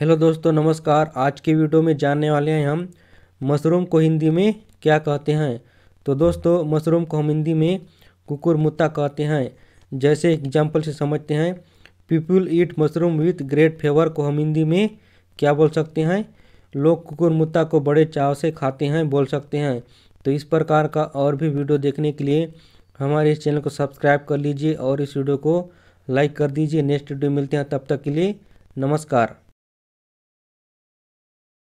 hello दोस्तों नमस्कार आज के वीडियो में जानने वाले हैं हम मशरूम को हिंदी में क्या कहते हैं तो दोस्तों मशरूम को हम हिंदी में कुकुर मुत्ता कहते हैं जैसे एग्जाम्पल से समझते हैं people eat mushroom with great favour को हम हिंदी में क्या बोल सकते हैं लोग कुकुर मुत्ता को बड़े चाव से खाते हैं बोल सकते हैं तो इस प्रकार का और भी वीडियो देखने के लिए हमारे इस चैनल को सब्सक्राइब कर लीजिए और इस वीडियो को लाइक कर दीजिए नेक्स्ट वीडियो मिलते हैं तब तक के लिए नमस्कार